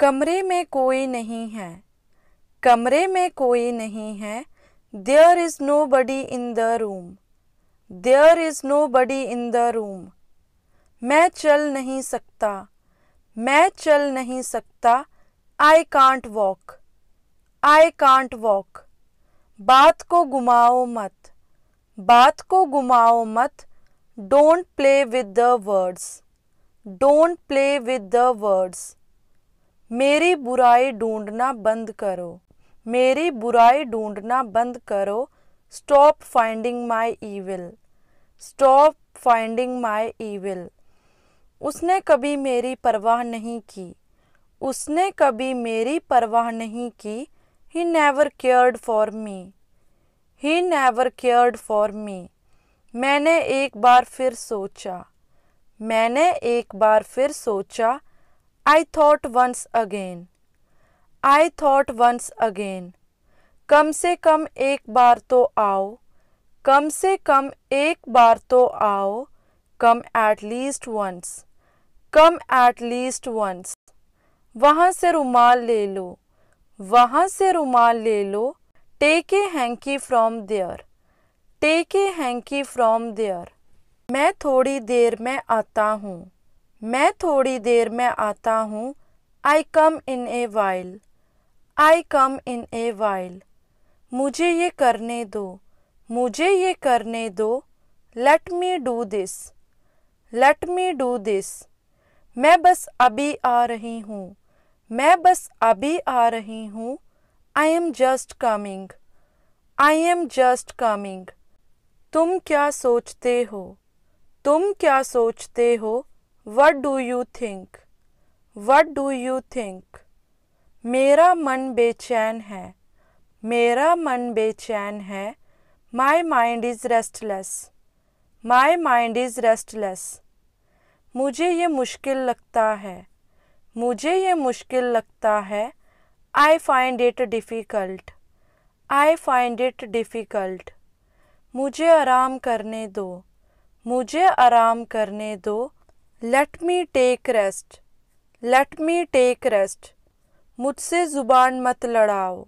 कमरे में कोई नहीं है कमरे में कोई नहीं है there is nobody in the room there is nobody in the room मैं चल नहीं सकता मैं चल नहीं सकता I can't walk I can't walk बात को घुमाओ मत बात को घुमाओ मत don't play with the words don't play with the words मेरी बुराई ढूंढना बंद करो मेरी बुराई ढूंढना बंद करो stop finding my evil stop finding my evil उसने कभी मेरी परवाह नहीं की उसने कभी मेरी परवाह नहीं की he never cared for me he never cared for me मैंने एक बार फिर सोचा मैंने एक बार फिर सोचा I thought once again. I thought once again. कम से कम एक बार तो आओ कम से कम एक बार तो आओ come at least once come at least once वहाँ से रुमाल ले लो वहाँ से रुमाल ले लो take a hanky from there take a hanky from there मैं थोड़ी देर में आता हूँ मैं थोड़ी देर में आता हूँ आई कम इन a while I come in a while मुझे ये करने दो मुझे ये करने दो let me do this let me do this मैं बस अभी आ रही हूँ मैं बस अभी आ रही हूँ I am just coming I am just coming तुम क्या सोचते हो तुम क्या सोचते हो what do you think what do you think मेरा मन बेचैन है मेरा मन बेचैन है my mind is restless my mind is restless मुझे ये मुश्किल लगता है मुझे ये मुश्किल लगता है I find it difficult I find it difficult मुझे आराम करने दो मुझे आराम करने दो let me take rest let me take rest मुझसे ज़ुबान मत लड़ाओ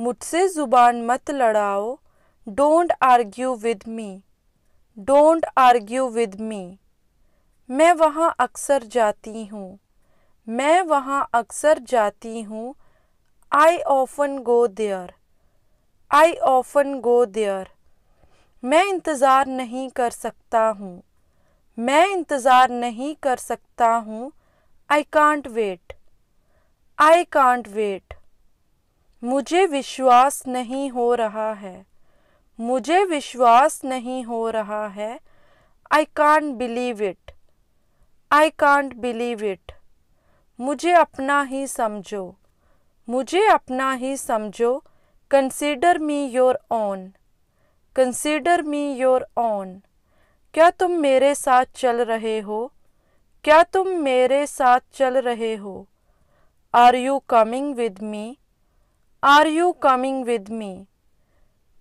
मुझसे ज़ुबान मत लड़ाओ don't argue with me don't argue with me मैं वहाँ अक्सर जाती हूँ मैं वहाँ अक्सर जाती हूँ I often go there I often go there मैं इंतज़ार नहीं कर सकता हूँ मैं इंतज़ार नहीं कर सकता हूँ I can't wait I can't wait मुझे विश्वास नहीं हो रहा है मुझे विश्वास नहीं हो रहा है I can't believe it I can't believe it मुझे अपना ही समझो मुझे अपना ही समझो consider me your own consider me your own क्या तुम मेरे साथ चल रहे हो क्या तुम मेरे साथ चल रहे हो are you coming with me are you coming with me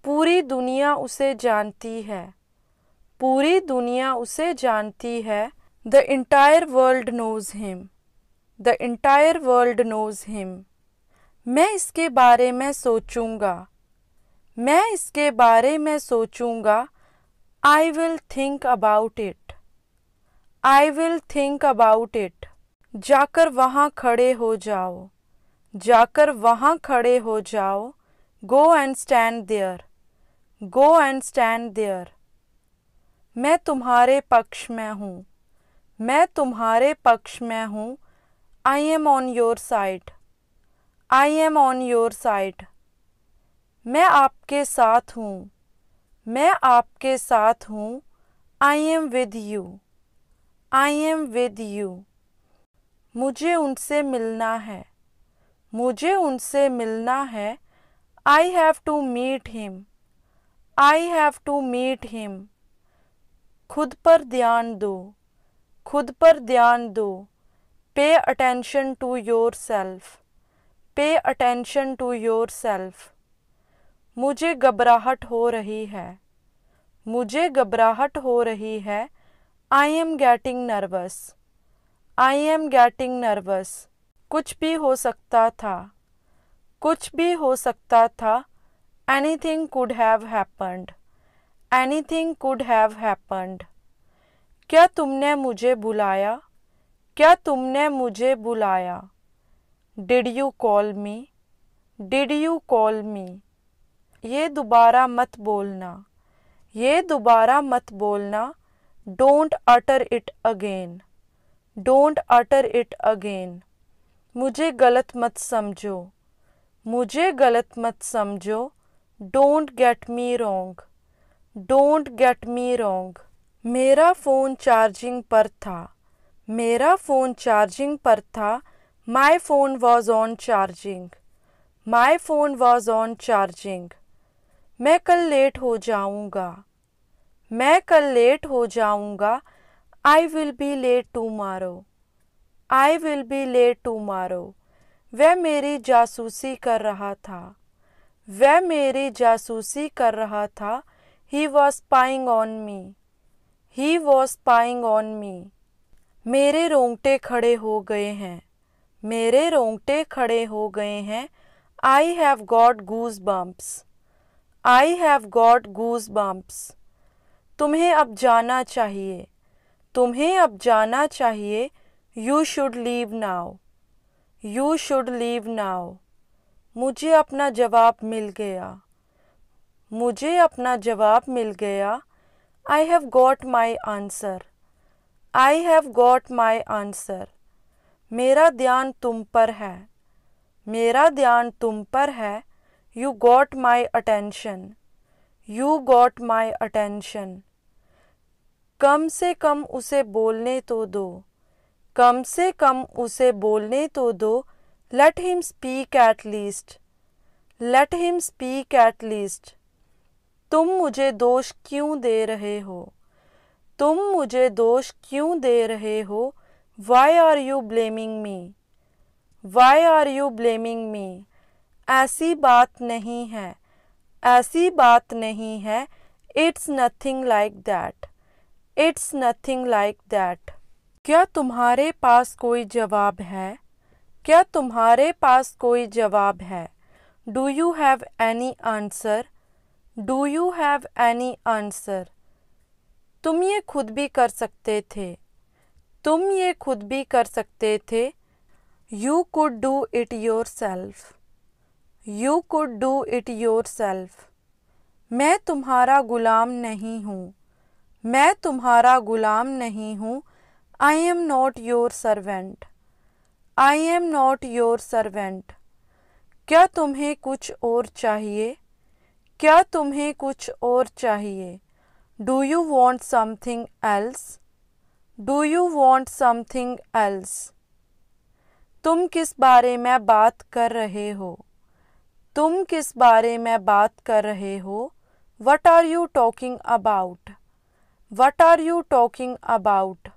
पूरी दुनिया उसे जानती है पूरी दुनिया उसे जानती है the entire world knows him the entire world knows him मैं इसके बारे में सोचूंगा मैं इसके बारे में सोचूंगा I will think about it. I will think about it. जाकर वहाँ खड़े हो जाओ जाकर वहाँ खड़े हो जाओ go and stand there go and stand there मैं तुम्हारे पक्ष में हूँ मैं तुम्हारे पक्ष में हूँ I am on your side I am on your side मैं आपके साथ हूँ मैं आपके साथ हूँ I am with you I am with you मुझे उनसे मिलना है मुझे उनसे मिलना है I have to meet him I have to meet him खुद पर ध्यान दो खुद पर ध्यान दो pay attention to yourself pay attention to yourself मुझे घबराहट हो रही है मुझे घबराहट हो रही है I am getting nervous I am getting nervous कुछ भी हो सकता था कुछ भी हो सकता था anything could have happened anything could have happened क्या तुमने मुझे बुलाया क्या तुमने मुझे बुलाया did you call me did you call me ये दोबारा मत बोलना ये दोबारा मत बोलना don't utter it again don't utter it again मुझे गलत मत समझो मुझे गलत मत समझो don't get me wrong don't get me wrong मेरा फ़ोन चार्जिंग पर था मेरा फ़ोन चार्जिंग पर था my phone was on charging my phone was on charging मैं कल लेट हो जाऊंगा मैं कल लेट हो जाऊंगा I will be late tomorrow I will be late tomorrow वह मेरी जासूसी कर रहा था वह मेरी जासूसी कर रहा था he was spying on me he was spying on me मेरे रोंगटे खड़े हो गए हैं मेरे रोंगटे खड़े हो गए हैं I have got goose bumps I have got goose bumps तुम्हें अब जाना चाहिए तुम्हें अब जाना चाहिए you should leave now you should leave now मुझे अपना जवाब मिल गया मुझे अपना जवाब मिल गया I have got my answer I have got my answer मेरा ध्यान तुम पर है मेरा ध्यान तुम पर है you got my attention you got my attention कम से कम उसे बोलने तो दो कम से कम उसे बोलने तो दो let him speak at least let him speak at least तुम मुझे दोष क्यों दे रहे हो तुम मुझे दोष क्यों दे रहे हो why are you blaming me why are you blaming me ऐसी बात नहीं है ऐसी बात नहीं है it's nothing like that it's nothing like that क्या तुम्हारे पास कोई जवाब है क्या तुम्हारे पास कोई जवाब है do you have any answer do you have any answer तुम ये खुद भी कर सकते थे तुम ये खुद भी कर सकते थे you could do it yourself you could do it yourself मैं तुम्हारा गुलाम नहीं हूँ मैं तुम्हारा गुलाम नहीं हूँ I am not your servant I am not your servant क्या तुम्हें कुछ और चाहिए क्या तुम्हें कुछ और चाहिए do you want something else do you want something else तुम किस बारे में बात कर रहे हो तुम किस बारे में बात कर रहे हो what are you talking about what are you talking about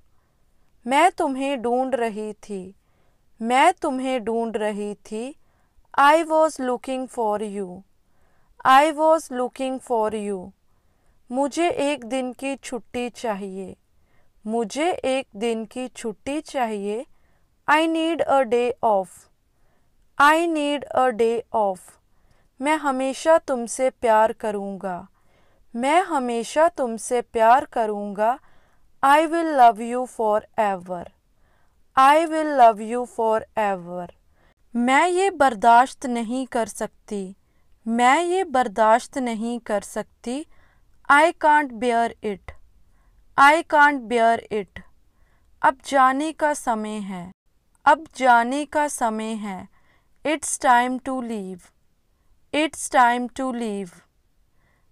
मैं तुम्हें ढूंढ रही थी मैं तुम्हें ढूंढ रही थी I was looking for you I was looking for you मुझे एक दिन की छुट्टी चाहिए मुझे एक दिन की छुट्टी चाहिए I need a day off I need a day off मैं हमेशा तुमसे प्यार करूँगा मैं हमेशा तुमसे प्यार करूँगा I will love you forever I will love you forever मैं ये बर्दाश्त नहीं कर सकती मैं ये बर्दाश्त नहीं कर सकती I can't bear it I can't bear it अब जाने का समय है अब जाने का समय है it's time to leave it's time to leave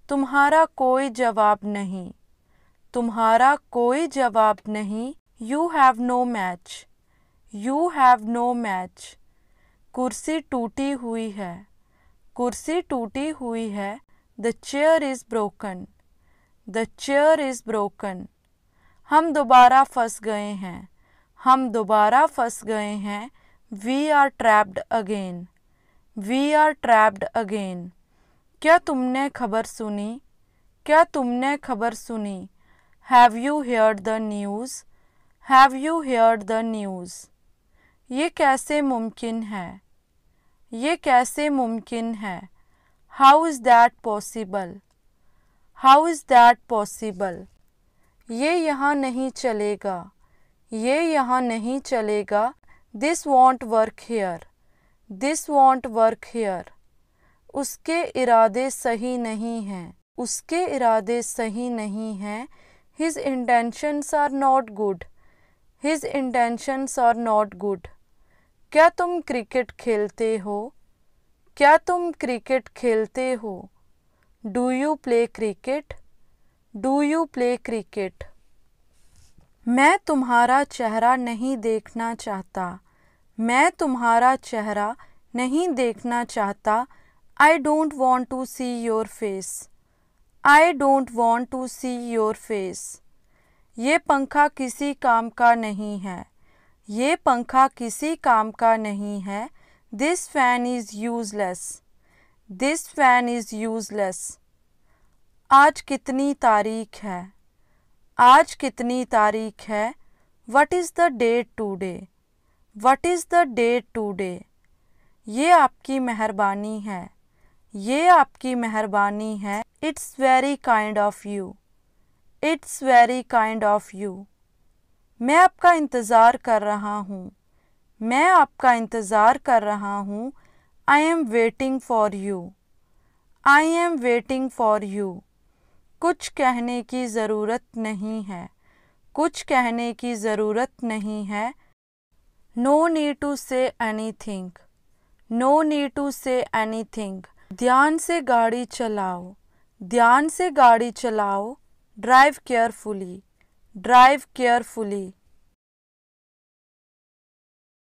तुम्हारा कोई जवाब नहीं तुम्हारा कोई जवाब नहीं you have no match you have no match कुर्सी टूटी हुई है कुर्सी टूटी हुई है the chair is broken the chair is broken हम दोबारा फंस गए हैं हम दोबारा फंस गए हैं we are trapped again we are trapped again क्या तुमने खबर सुनी क्या तुमने खबर सुनी have you hear the news have you hear the news ये कैसे मुमकिन है ये कैसे मुमकिन है how is that possible how is that possible ये यहाँ नहीं चलेगा ये यहाँ नहीं चलेगा this won't work here this won't work here उसके इरादे सही नहीं हैं उसके इरादे सही नहीं हैं his intentions are not good his intentions are not good क्या तुम क्रिकेट खेलते हो क्या तुम क्रिकेट खेलते हो do you play cricket do you play cricket मैं तुम्हारा चेहरा नहीं देखना चाहता मैं तुम्हारा चेहरा नहीं देखना चाहता I don't want to see your face I don't want to see your face ये पंखा किसी काम का नहीं है ये पंखा किसी काम का नहीं है this fan is useless this fan is useless आज कितनी तारीख है आज कितनी तारीख है what is the date today what is the day today ये आपकी मेहरबानी है ये आपकी मेहरबानी है it's very kind of you it's very kind of you मैं आपका इंतज़ार कर रहा हूँ मैं आपका इंतज़ार कर रहा हूँ I am waiting for you I am waiting for you कुछ कहने की ज़रूरत नहीं है कुछ कहने की ज़रूरत नहीं है no need to say anything no need to say anything ध्यान से गाड़ी चलाओ ध्यान से गाड़ी चलाओ ड्राइव केयरफुली ड्राइव केयरफुली